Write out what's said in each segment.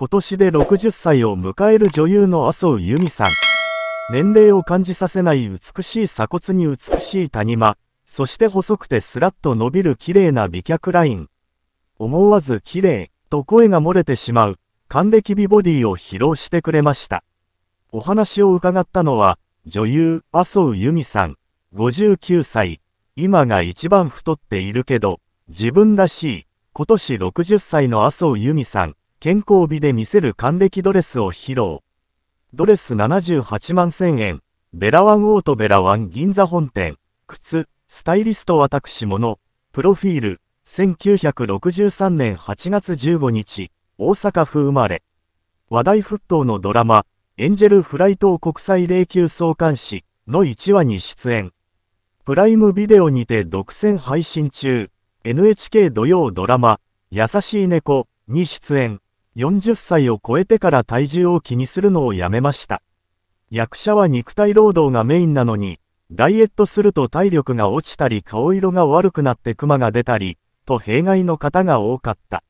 今年で60歳を迎える女優の麻生由美さん。年齢を感じさせない美しい鎖骨に美しい谷間、そして細くてスラッと伸びる綺麗な美脚ライン。思わず綺麗と声が漏れてしまう還暦美ボディを披露してくれました。お話を伺ったのは女優麻生由美さん59歳。今が一番太っているけど自分らしい今年60歳の麻生由美さん。健康美で見せる還暦ドレスを披露。ドレス78万1000円、ベラワンオートベラワン銀座本店、靴、スタイリスト私物、プロフィール、1963年8月15日、大阪府生まれ。話題沸騰のドラマ、エンジェルフライト国際霊柩相関誌の1話に出演。プライムビデオにて独占配信中、NHK 土曜ドラマ、優しい猫に出演。40歳を超えてから体重を気にするのをやめました。役者は肉体労働がメインなのに、ダイエットすると体力が落ちたり顔色が悪くなってクマが出たり、と弊害の方が多かった。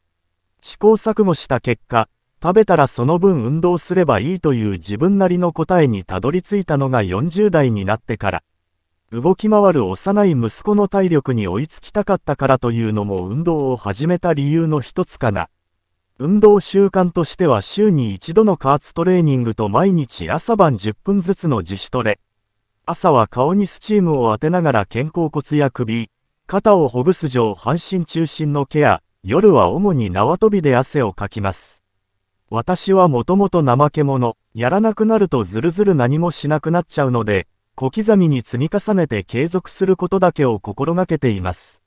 試行錯誤した結果、食べたらその分運動すればいいという自分なりの答えにたどり着いたのが40代になってから。動き回る幼い息子の体力に追いつきたかったからというのも運動を始めた理由の一つかな。運動習慣としては週に一度の加圧トレーニングと毎日朝晩10分ずつの自主トレ。朝は顔にスチームを当てながら肩甲骨や首、肩をほぐす上半身中心のケア、夜は主に縄跳びで汗をかきます。私はもともと怠け者、やらなくなるとずるずる何もしなくなっちゃうので、小刻みに積み重ねて継続することだけを心がけています。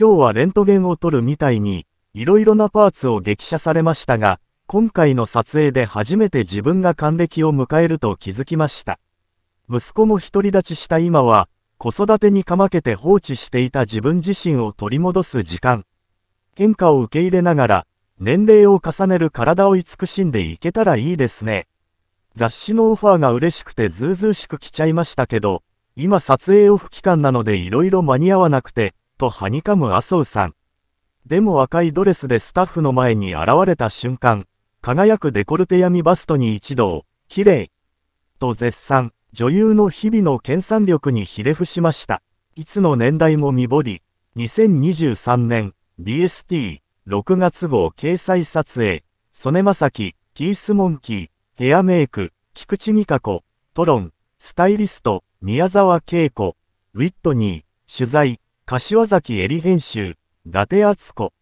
今日はレントゲンを取るみたいに、いろいろなパーツを激写されましたが、今回の撮影で初めて自分が還暦を迎えると気づきました。息子も独り立ちした今は、子育てにかまけて放置していた自分自身を取り戻す時間。変化を受け入れながら、年齢を重ねる体を慈しんでいけたらいいですね。雑誌のオファーが嬉しくてずうずうしく来ちゃいましたけど、今撮影オフ期間なので色々間に合わなくて、とはにかむ麻生さん。でも赤いドレスでスタッフの前に現れた瞬間、輝くデコルテ闇バストに一同、綺麗と絶賛、女優の日々の研鑽力にひれ伏しました。いつの年代も見ぼり、2023年、BST、6月号掲載撮影、曽根正樹、キースモンキー、ヘアメイク、菊池美香子、トロン、スタイリスト、宮沢恵子、ウィットニー、取材、柏崎エリ編集、伊達敦子